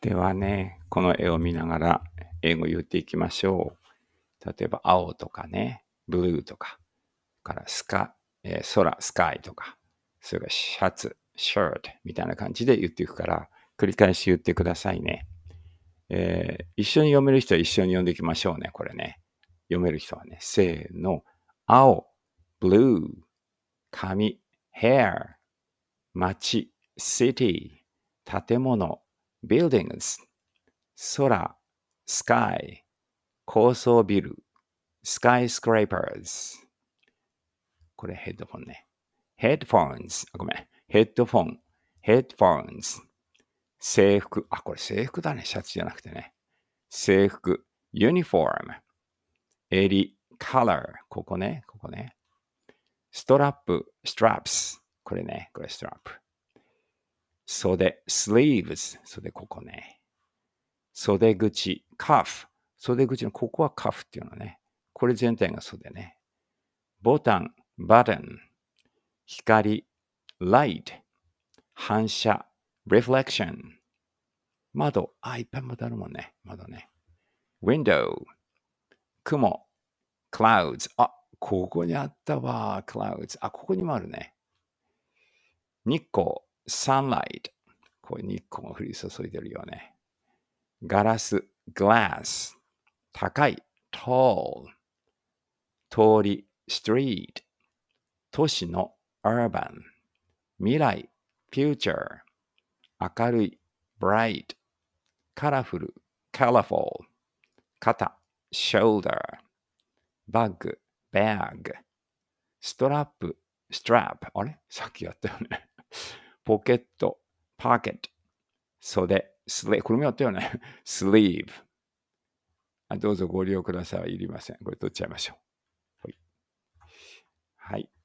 ではね、この絵を見ながら英語を言っていきましょう。例えば、青とかね、ブルーとか、からスカ、えー、空、スカイとか、それからシャツ、シャートみたいな感じで言っていくから、繰り返し言ってくださいね。えー、一緒に読める人は一緒に読んでいきましょうね、これね。読める人はね、せーの、青、ブルー、髪、ヘア、街、シティ、建物、buildings 空 sky 高層ビル skyscrapers これヘッドフォンね headphones ごめんヘッドフォン headphones 制服あこれ制服だねシャツじゃなくてね制服 uniform 襟 color ここねここねストラップ straps これねこれストラップ袖、sleeves、袖ここね。袖口、cuff。袖口のここは cuff っていうのね。これ全体が袖ね。ボタン、button。光、light。反射、reflection。窓、あ、いっぱい窓あるもんね。窓ね。window。雲、clouds。あ、ここにあったわ、clouds。あ、ここにもあるね。日光、sunlight。こう日光が降り注いでるよね。ガラス、glass。高い、tall。通り、street。都市の urban。未来、future。明るい、bright。カラフル、colorful。肩、shoulder。バッグ、bag。ストラップ、strap。あれさっきやったよね。ポケット、パーケット、袖、スレこれもやったよね。スリーブあ。どうぞご利用ください。いりません。これ取っちゃいましょう。はい。はい